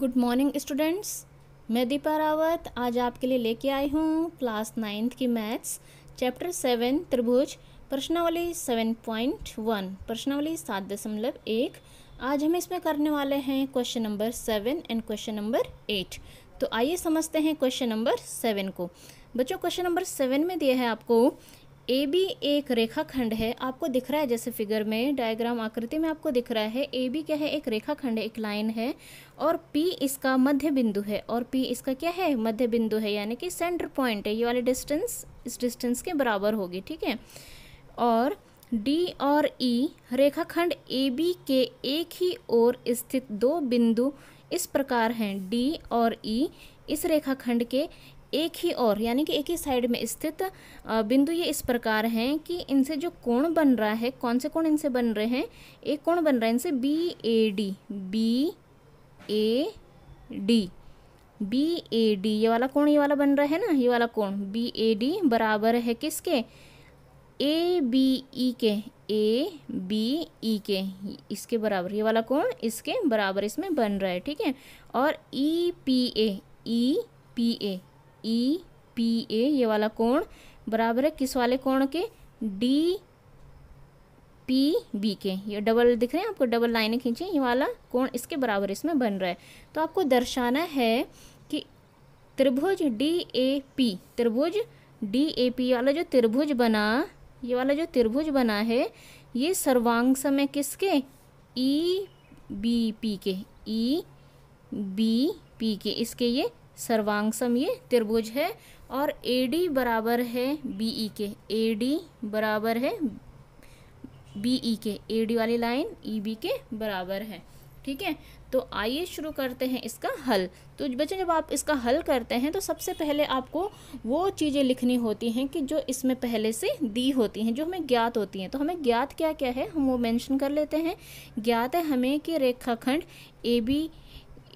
Good morning students मैं दीपा रावत आज आपके लिए लेके आई हूँ क्लास नाइन्थ की मैथ्स चैप्टर सेवन त्रिभुज प्रश्नावली सेवन पॉइंट वन प्रश्नावली सात दशमलव एक आज हम इसमें करने वाले हैं question number seven and question number eight तो आइए समझते हैं क्वेश्चन नंबर सेवन को बच्चों क्वेश्चन नंबर सेवन में दिया है आपको ए बी एक रेखाखंड है आपको दिख रहा है जैसे फिगर में डायग्राम आकृति में आपको दिख रहा है ए बी क्या है एक रेखाखंड एक लाइन है और पी इसका मध्य बिंदु है और पी इसका क्या है मध्य बिंदु है यानी कि सेंटर पॉइंट है ये वाली डिस्टेंस इस डिस्टेंस के बराबर होगी ठीक है और डी और ई e, रेखाखंड ए बी के एक ही ओर स्थित दो बिंदु इस प्रकार हैं डी और ई e, इस रेखाखंड के एक ही और यानी कि एक ही साइड में स्थित बिंदु ये इस प्रकार हैं कि इनसे जो कोण बन रहा है कौन से कोण इनसे बन रहे हैं एक कोण बन रहा है इनसे B A D B A D B A D ये वाला कोण ये वाला बन रहा है ना ये वाला कोण बी ए डी बराबर है किसके ए बी ई के ए बी ई के इसके बराबर ये वाला कोण इसके बराबर इसमें बन रहा है ठीक है और E P A E P A E P A ये वाला कोण बराबर है किस वाले कोण के डी पी बी के ये डबल दिख रहे हैं आपको डबल लाइनें खींची ये वाला कोण इसके बराबर इसमें बन रहा है तो आपको दर्शाना है कि त्रिभुज डी ए पी त्रिभुज डी ए पी वाला जो त्रिभुज बना ये वाला जो त्रिभुज बना है ये सर्वांग समय किसके ई बी पी के ई बी पी के इसके ये सर्वांगसम ये त्रिभुज है और ए डी बराबर है बी ई e के ए डी बराबर है बी ई e के ए डी वाली लाइन ई e बी के बराबर है ठीक है तो आइए शुरू करते हैं इसका हल तो बच्चे जब आप इसका हल करते हैं तो सबसे पहले आपको वो चीज़ें लिखनी होती हैं कि जो इसमें पहले से दी होती हैं जो हमें ज्ञात होती हैं तो हमें ज्ञात क्या क्या है हम वो मेंशन कर लेते हैं ज्ञात है हमें कि रेखाखंड ए बी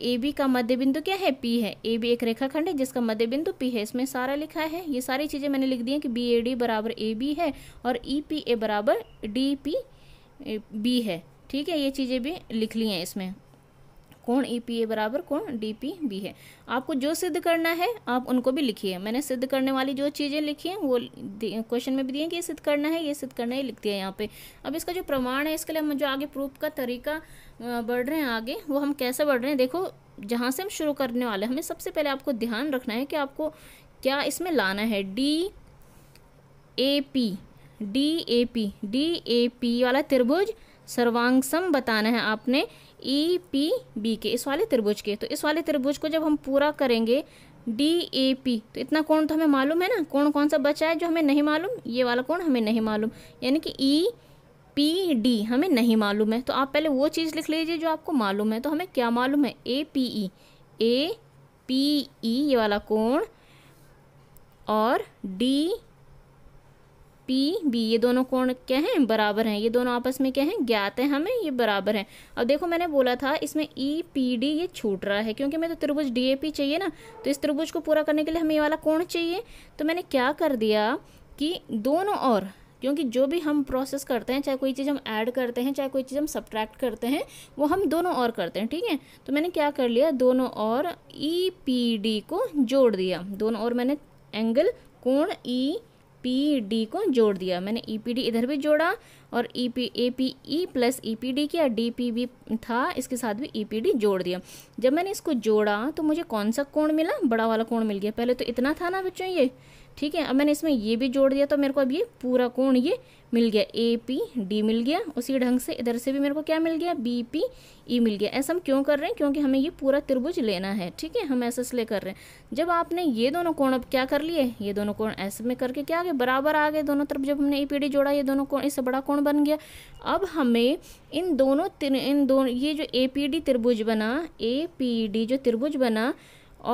ए बी का मध्य बिंदु क्या है पी है ए बी एक रेखाखंड है जिसका मध्य बिंदु पी है इसमें सारा लिखा है ये सारी चीज़ें मैंने लिख दी हैं कि बी ए डी बराबर ए बी है और ई पी ए बराबर डी पी बी है ठीक है ये चीज़ें भी लिख ली हैं इसमें कौन ई पी ए बराबर कौन डी पी बी है आपको जो सिद्ध करना है आप उनको भी लिखिए मैंने सिद्ध करने वाली जो चीज़ें लिखी हैं वो क्वेश्चन में भी दिए कि ये सिद्ध करना है ये सिद्ध करना है लिख दिया यहाँ पे अब इसका जो प्रमाण है इसके लिए हम जो आगे प्रूफ का तरीका बढ़ रहे हैं आगे वो हम कैसे बढ़ रहे हैं देखो जहाँ से हम शुरू करने वाले हमें सबसे पहले आपको ध्यान रखना है कि आपको क्या इसमें लाना है D A P D A P D A P वाला त्रिभुज सर्वांग सम बताना है आपने ई पी बी के इस वाले त्रिभुज के तो इस वाले त्रिभुज को जब हम पूरा करेंगे डी ए पी तो इतना कोण तो हमें मालूम है ना कोण कौन सा बचा है जो हमें नहीं मालूम ये वाला कोण हमें नहीं मालूम यानी कि ई पी डी हमें नहीं मालूम है तो आप पहले वो चीज़ लिख लीजिए जो आपको मालूम है तो हमें क्या मालूम है ए पी ई ए पी ई ये वाला कोण और डी पी बी ये दोनों कोण क्या हैं बराबर हैं ये दोनों आपस में क्या हैं ज्ञात हैं हमें ये बराबर हैं अब देखो मैंने बोला था इसमें ई पी डी ये छूट रहा है क्योंकि मैं तो त्रिभुज डी ए पी चाहिए ना तो इस त्रिभुज को पूरा करने के लिए हमें ये वाला कोण चाहिए तो मैंने क्या कर दिया कि दोनों और क्योंकि जो भी हम प्रोसेस करते हैं चाहे कोई चीज़ हम ऐड करते हैं चाहे कोई चीज़ हम सब्ट्रैक्ट करते हैं वो हम दोनों और करते हैं ठीक है तो मैंने क्या कर लिया दोनों और ई पी डी को जोड़ दिया दोनों और मैंने एंगल कोण E e, P e D को जोड़ दिया मैंने ई पी डी इधर भी जोड़ा और E P A P E plus E P D किया डी पी भी था इसके साथ भी ई पी डी जोड़ दिया जब मैंने इसको जोड़ा तो मुझे कौन सा कोण मिला बड़ा वाला कोण मिल गया पहले तो इतना था ना बच्चों ये ठीक है अब मैंने इसमें ये भी जोड़ दिया तो मेरे को अब ये पूरा कोण ये मिल गया ए पी डी मिल गया उसी ढंग से इधर से भी मेरे को क्या मिल गया बी पी ई मिल गया ऐसा हम क्यों कर रहे हैं क्योंकि हमें ये पूरा त्रिभुज लेना है ठीक है हम ऐसे इसलिए कर रहे हैं जब आपने ये दोनों कोण अब क्या कर लिए ये दोनों कोण ऐसे में करके क्या आ गए बराबर आ गए दोनों तरफ जब हमने ए पी डी जोड़ा ये दोनों कोण इससे बड़ा कोण बन गया अब हमें इन दोनों इन दोनों ये जो ए पी डी त्रिभुज बना ए पी डी जो त्रिभुज बना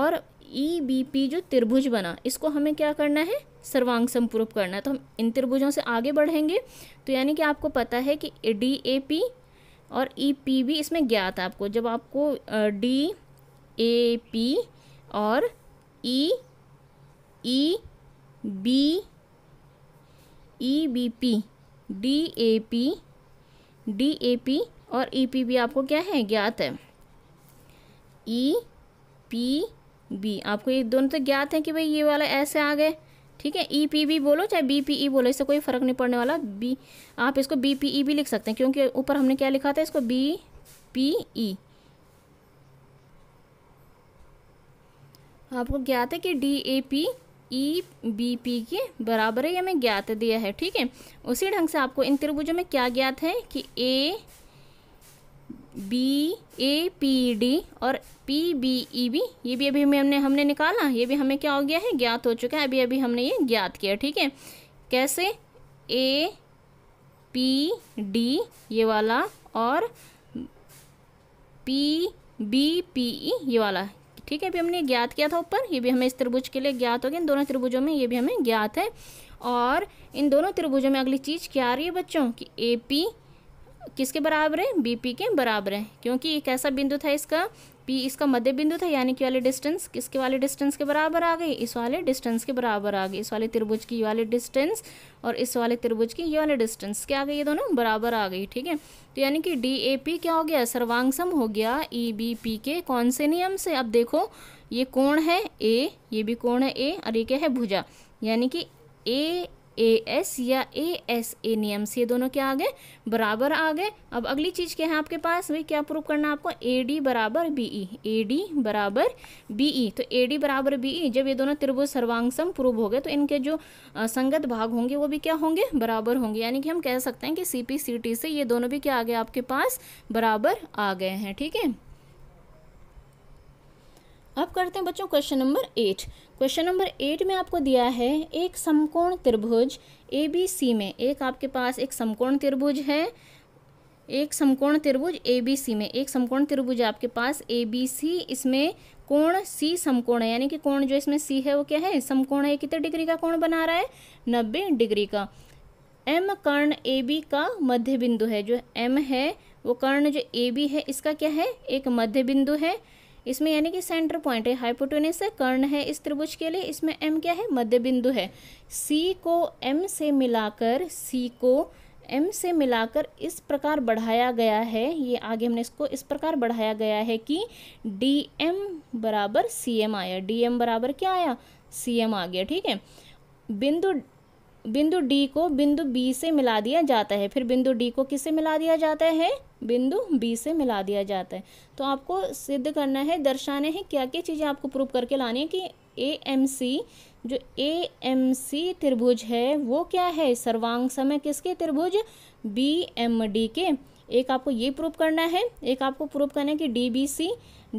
और ई बी पी जो त्रिभुज बना इसको हमें क्या करना है सर्वांग संपूर्व करना है तो हम इन त्रिभुजों से आगे बढ़ेंगे तो यानी कि आपको पता है कि डी ए पी और ई पी भी इसमें ज्ञात है आपको जब आपको डी ए पी और E E B E B P D A P D A P और ई पी भी आपको क्या है ज्ञात है ई e पी बी आपको ये दोनों तो ज्ञात है कि भाई ये वाला ऐसे आ गए ठीक है ई पी बी बोलो चाहे बी पी ई बोलो इससे कोई फ़र्क नहीं पड़ने वाला बी आप इसको बी पी ई भी लिख सकते हैं क्योंकि ऊपर हमने क्या लिखा था इसको बी पी ई आपको ज्ञात है कि D A P E B P के बराबर है हमें ज्ञात दिया है ठीक है उसी ढंग से आपको इन त्रिभुजों में क्या ज्ञात है कि A B A P D और पी बी ई बी ये भी अभी हमने हमने निकाला ये भी हमें क्या हो गया है ज्ञात हो चुका है अभी अभी हमने ये ज्ञात किया ठीक है कैसे ए पी डी ये वाला और पी बी पी ई ये वाला ठीक है अभी हमने ज्ञात किया था ऊपर ये भी हमें इस त्रिभुज के लिए ज्ञात हो गया इन दोनों त्रिभुजों में ये भी हमें ज्ञात है और इन दोनों त्रिभुजों में अगली चीज़ क्या आ रही है बच्चों कि ए पी किसके बराबर है बी पी के बराबर है क्योंकि एक ऐसा बिंदु था इसका पी इसका मध्य बिंदु था यानी कि वाले डिस्टेंस किसके वाले डिस्टेंस के बराबर आ गई इस वाले डिस्टेंस के बराबर आ गई इस वाले त्रिभुज की ये वाले डिस्टेंस और इस वाले त्रिभुज की ये वाले डिस्टेंस क्या आ गई ये दोनों बराबर आ गई ठीक है तो यानी कि डी ए पी क्या हो गया सर्वांगसम हो गया ई बी पी के कौन से नियम से अब देखो ये कोण है ए ये भी कोण है ए और ये क्या है भुजा यानी कि ए ए एस या ए एस ए से ये दोनों क्या आ गए बराबर आ गए अब अगली चीज़ क्या है आपके पास भाई क्या प्रूव करना है आपको ए डी बराबर बी ई ए डी बराबर बी ई e। तो ए डी बराबर बी ई e, जब ये दोनों त्रिभुज सर्वांगसम प्रूव हो गए तो इनके जो संगत भाग होंगे वो भी क्या होंगे बराबर होंगे यानी कि हम कह सकते हैं कि सी पी सी टी से ये दोनों भी क्या आ गए आपके पास बराबर आ गए हैं ठीक है अब करते हैं बच्चों question number eight question number eight में आपको दिया है एक समकोण त्रिभुज ए बी सी में एक आपके पास एक समकोण त्रिभुज है एक समकोण त्रिभुज ए बी सी में एक समकोण त्रिभुज आपके पास ए बी सी इसमें कोण सी समकोण है यानी कि कोण जो इसमें सी है वो क्या है समकोण है कितने डिग्री का कोण बना रहा है नब्बे डिग्री का एम कर्ण ए बी का मध्य बिंदु है जो एम है वो कर्ण जो ए बी है इसका क्या है एक मध्य बिंदु है इसमें यानी कि सेंटर पॉइंट है हाइपोटोनिस है कर्ण है इस त्रिभुज के लिए इसमें एम क्या है मध्य बिंदु है सी को एम से मिलाकर सी को एम से मिलाकर इस प्रकार बढ़ाया गया है ये आगे हमने इसको इस प्रकार बढ़ाया गया है कि डी एम बराबर सी एम आया डी एम बराबर क्या आया सी एम आ गया ठीक है बिंदु बिंदु डी को बिंदु बी से मिला दिया जाता है फिर बिंदु डी को किससे मिला दिया जाता है बिंदु बी से मिला दिया जाता है तो आपको सिद्ध करना है दर्शाने हैं क्या क्या चीज़ें आपको प्रूव करके लानी है कि ए एम सी जो ए एम सी त्रिभुज है वो क्या है सर्वांग समय किसके त्रिभुज बी एम डी के एक आपको ये प्रूव करना है एक आपको प्रूव करना है कि D B C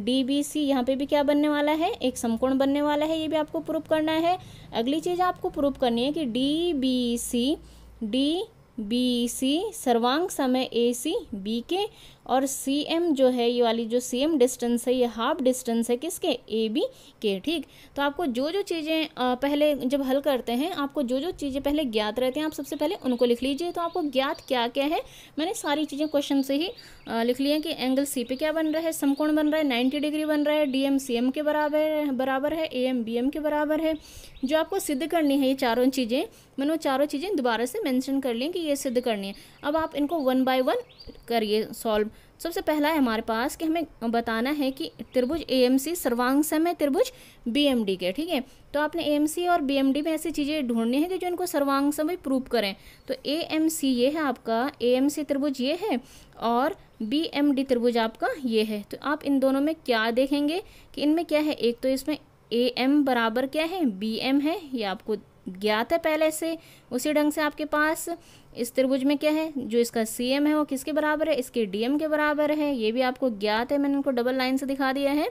D B C यहाँ पर भी क्या बनने वाला है एक समकोण बनने वाला है ये भी आपको प्रूफ करना है अगली चीज़ आपको प्रूफ करनी है कि D B C D B C सर्वांग समय ए सी बी के और सी एम जो है ये वाली जो सी एम डिस्टेंस है ये हाफ डिस्टेंस है किसके ए बी के ठीक तो आपको जो जो चीज़ें पहले जब हल करते हैं आपको जो जो चीज़ें पहले ज्ञात रहती हैं आप सबसे पहले उनको लिख लीजिए तो आपको ज्ञात क्या क्या है मैंने सारी चीज़ें क्वेश्चन से ही लिख लिया हैं कि एंगल सी पे क्या बन रहा है समकोण बन रहा है नाइन्टी डिग्री बन रहा है डी एम सी एम के बराबर बराबर है ए एम बी एम के बराबर है जो आपको सिद्ध करनी है ये चारों चीज़ें मैंने वो चारों चीज़ें दोबारा से मैंशन कर ली कि ये सिद्ध करनी है अब आप इनको वन बाय वन करिए सॉल्व सबसे पहला है हमारे पास कि हमें बताना है कि त्रिभुज ए एम सी सर्वांग समय त्रिभुज बी एम डी के ठीक है तो आपने ए एम सी और बी एम डी में ऐसी चीज़ें ढूंढनी है कि जो इनको सर्वांग समय प्रूव करें तो ए एम सी ये है आपका ए एम सी त्रिभुज ये है और बी एम डी त्रिभुज आपका ये है तो आप इन दोनों में क्या देखेंगे कि इनमें क्या है एक तो इसमें ए एम बराबर क्या है बी एम है ये आपको ज्ञात है पहले से उसी ढंग से आपके पास इस त्रिभुज में क्या है जो इसका सी एम है वो किसके बराबर है इसके डी के बराबर है ये भी आपको ज्ञात है मैंने उनको डबल लाइन से दिखा दिया है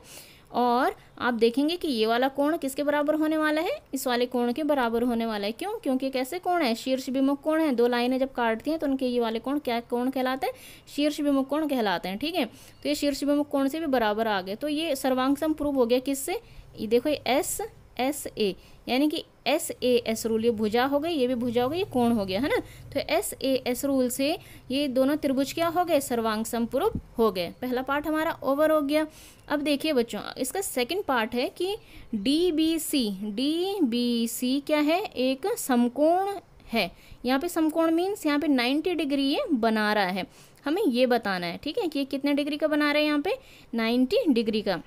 और आप देखेंगे कि ये वाला कोण किसके बराबर होने वाला है इस वाले कोण के बराबर होने वाला है क्यों क्योंकि कैसे कोण है शीर्ष विमुख कोण है दो लाइनें जब काटती हैं तो उनके ये वाले कोण क्या कोण कहलाते हैं शीर्ष विमुख कोण कहलाते हैं ठीक है तो ये शीर्ष विमुख कोण से भी बराबर आ गए तो ये सर्वांगसम प्रूव हो गया किससे ये देखो एस एस ए यानी कि एस ए एस रूल ये भुजा हो गई ये भी भुजा हो गई ये कोण हो गया है ना तो एस ए एस रूल से ये दोनों त्रिभुज क्या हो गए सर्वांग समपूरक हो गए पहला पार्ट हमारा ओवर हो गया अब देखिए बच्चों इसका सेकंड पार्ट है कि D B C D B C क्या है एक समकोण है यहाँ पे समकोण मीन्स यहाँ पे 90 डिग्री ये बना रहा है हमें ये बताना है ठीक है कि ये कितने डिग्री का बना रहा है यहाँ पे 90 डिग्री का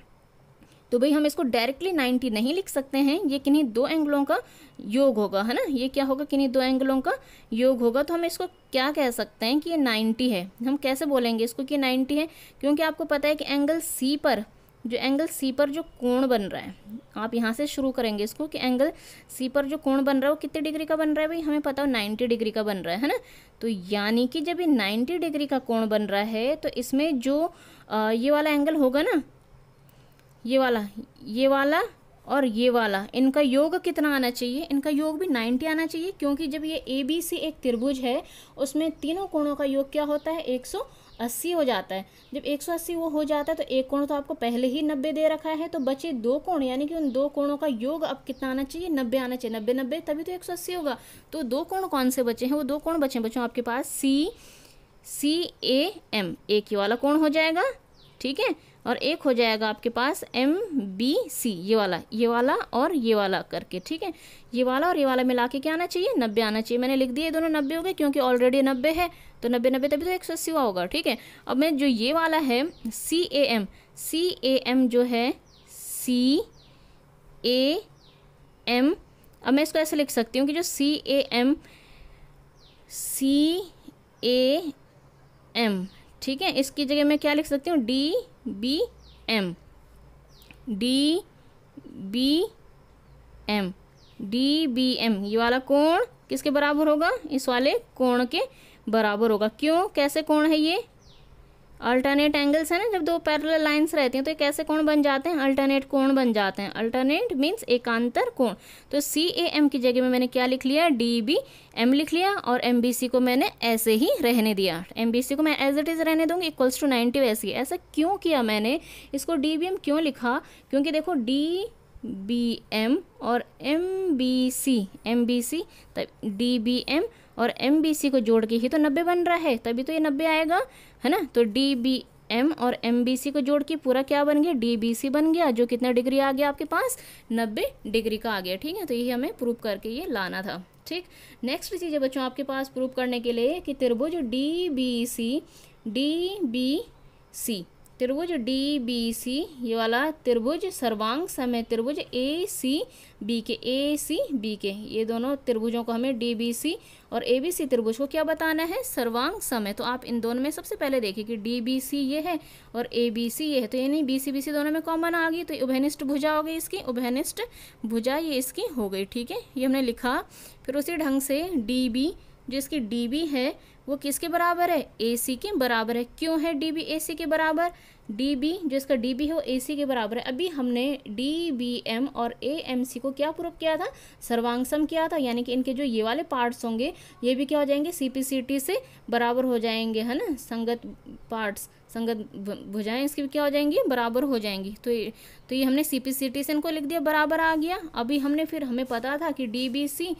तो भाई हम इसको डायरेक्टली 90 नहीं लिख सकते हैं ये किन्हीं दो एंगलों का योग होगा है ना ये क्या होगा किन्हीं दो एंगलों का योग होगा तो हम इसको क्या कह सकते हैं कि ये 90 है हम कैसे बोलेंगे इसको कि 90 है क्योंकि आपको पता है कि एंगल सी पर जो एंगल सी पर जो कोण बन रहा है आप यहाँ से शुरू करेंगे इसको कि एंगल सी पर जो कोण बन रहा है वो कितने डिग्री का बन रहा है भाई हमें पता हो 90 डिग्री का बन रहा है है ना तो यानी कि जब ये 90 डिग्री का कोण बन रहा है तो इसमें जो आ, ये वाला एंगल होगा ना ये वाला ये वाला और ये वाला इनका योग कितना आना चाहिए इनका योग भी 90 आना चाहिए क्योंकि जब ये ए बी सी एक त्रिभुज है उसमें तीनों कोणों का योग क्या होता है 180 हो जाता है जब 180 वो हो जाता है तो एक कोण तो आपको पहले ही 90 दे रखा है तो बचे दो कोण यानी कि उन दो कोणों का योग अब कितना आना चाहिए 90 आना चाहिए 90 90 तभी तो एक होगा तो दो कोण कौन से बचे हैं वो दो कोण बचे बच्चों आपके पास सी सी ए एम एक ही वाला कोण हो जाएगा ठीक है और एक हो जाएगा आपके पास एम बी सी ये वाला ये वाला और ये वाला करके ठीक है ये वाला और ये वाला मिला के क्या आना चाहिए नब्बे आना चाहिए मैंने लिख दिया दोनों नब्बे हो गए क्योंकि ऑलरेडी नब्बे है तो नब्बे नब्बे तभी तो एक सौ अस्सी हुआ होगा ठीक है अब मैं जो ये वाला है सी A M C A M जो है सी ए एम अब मैं इसको ऐसे लिख सकती हूँ कि जो सी A M C A M ठीक है इसकी जगह मैं क्या लिख सकती हूँ D B M D B M D B M ये वाला कोण किसके बराबर होगा इस वाले कोण के बराबर होगा क्यों कैसे कोण है ये अल्टरनेट एंगल्स है ना जब दो पैरल लाइन्स रहती हैं तो एक ऐसे कोण बन जाते हैं अल्टरनेट कोण बन जाते हैं अल्टरनेट मीन्स एकांतर कोण तो सी ए एम की जगह में मैंने क्या लिख लिया डी बी एम लिख लिया और एम बी सी को मैंने ऐसे ही रहने दिया एम बी सी को मैं एज इट इज़ रहने दूँगी इक्वल्स टू नाइन्टी वैसे ही ऐसा क्यों किया मैंने इसको डी बी एम क्यों लिखा क्योंकि देखो डी बी एम और M B C M B C तब डी बी एम और एम बी सी को जोड़ के ही तो नब्बे बन रहा है तभी तो ये नब्बे आएगा है ना तो डी बी एम और एम बी सी को जोड़ के पूरा क्या बन गया डी बी सी बन गया जो कितना डिग्री आ गया आपके पास नब्बे डिग्री का आ गया ठीक है तो यही हमें प्रूफ करके ये लाना था ठीक नेक्स्ट चीज़ है बच्चों आपके पास प्रूफ करने के लिए कि त्रिभुज D B C D B C त्रिभुज डी बी सी ये वाला त्रिभुज सर्वांग समय त्रिभुज ए सी बी के ए सी बी के ये दोनों त्रिभुजों को हमें डी बी सी और ए बी सी त्रिभुज को क्या बताना है सर्वांग समय तो आप इन दोनों में सबसे पहले देखिए कि डी बी सी ये है और ए बी सी ये है तो ये नहीं बी सी बी सी दोनों में कॉमन आ गई तो उभयनिष्ठ भुजा हो गई इसकी उभयनिष्ठ भुजा ये इसकी हो गई ठीक है ये हमने लिखा फिर उसी ढंग से डी बी जो इसकी डी बी है वो किसके बराबर है ए सी के बराबर है क्यों है डी बी ए सी के बराबर डी बी जो इसका डी बी है वो ए सी के बराबर है अभी हमने डी बी एम और ए एम सी को क्या प्रूव किया था सर्वांगसम किया था यानी कि इनके जो ये वाले पार्ट्स होंगे ये भी क्या हो जाएंगे सी पी सी टी से बराबर हो जाएंगे है ना संगत पार्ट्स संगत भुजाएं इसकी क्या हो जाएंगी बराबर हो जाएंगी तो ये तो ये हमने सी पी सी टी से इनको लिख दिया बराबर आ गया अभी हमने फिर हमें पता था कि D B C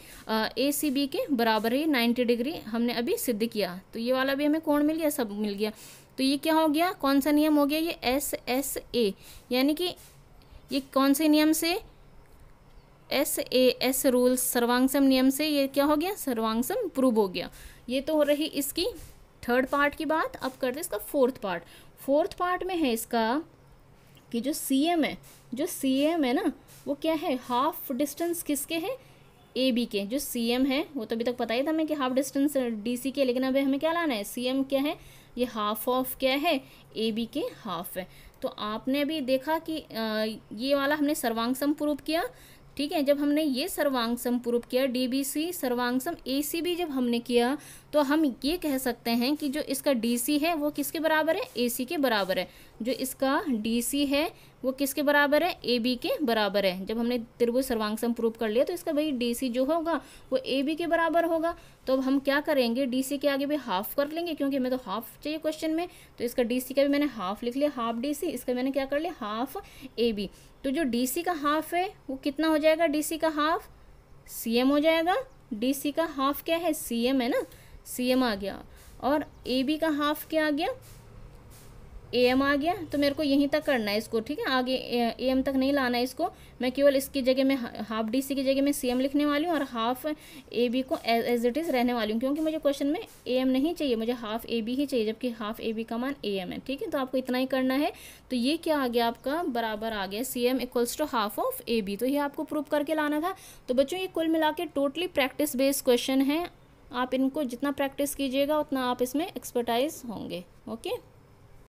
A C B के बराबर ही नाइन्टी डिग्री हमने अभी सिद्ध किया तो ये वाला भी हमें कोण मिल गया सब मिल गया तो ये क्या हो गया कौन सा नियम हो गया ये एस एस ए यानी कि ये कौन से नियम से एस ए एस रूल सर्वांगसम नियम से ये क्या हो गया सर्वांगसम प्रूव हो गया ये तो हो रही इसकी थर्ड पार्ट की बात अब करते हैं इसका फोर्थ पार्ट फोर्थ पार्ट में है इसका कि जो सी एम है जो सी एम है ना वो क्या है हाफ डिस्टेंस किसके हैं ए बी के जो सी एम है वो तो अभी तक पता ही था हमें कि हाफ डिस्टेंस डी सी के लेकिन अभी हमें क्या लाना है सी एम क्या है ये हाफ ऑफ क्या है ए बी के हाफ है तो आपने अभी देखा कि ये वाला हमने सर्वांगसम प्रूफ प्रूव किया ठीक है जब हमने ये सर्वांगसम प्रूफ प्रूव किया डी बी सी सर्वांगसम ए सी भी जब हमने किया तो हम ये कह सकते हैं कि जो इसका डीसी है वो किसके बराबर है एसी के बराबर है जो इसका डीसी है वो किसके बराबर है एबी के बराबर है जब हमने त्रिभुज सर्वांगसम प्रूव कर लिया तो इसका भाई डीसी जो होगा वो एबी के बराबर होगा तो अब हम क्या करेंगे डीसी के आगे भी हाफ कर लेंगे क्योंकि हमें तो हाफ चाहिए क्वेश्चन में तो इसका डीसी का भी मैंने हाफ लिख लिया हाफ डीसी इसका मैंने क्या कर लिया हाफ ए तो जो डी का हाफ है वो कितना हो जाएगा डी का हाफ सी हो जाएगा डी का हाफ क्या है सी है ना सी एम आ गया और ए बी का हाफ क्या आ गया ए एम आ गया तो मेरे को यहीं तक करना है इसको ठीक है आगे ए एम तक नहीं लाना है इसको मैं केवल इसकी जगह में हाफ डी सी की जगह में सी एम लिखने वाली हूँ और हाफ ए बी को एज इट इज़ रहने वाली हूँ क्योंकि मुझे क्वेश्चन में ए एम नहीं चाहिए मुझे हाफ ए बी ही चाहिए जबकि हाफ ए बी का मान ए एम है ठीक है तो आपको इतना ही करना है तो ये क्या आ गया आपका बराबर आ गया C M equals to half of A B तो ये आपको प्रूव करके लाना था तो बच्चों ये कुल मिला के टोटली प्रैक्टिस बेस्ड क्वेश्चन है आप इनको जितना प्रैक्टिस कीजिएगा उतना आप इसमें एक्सपर्टाइज होंगे ओके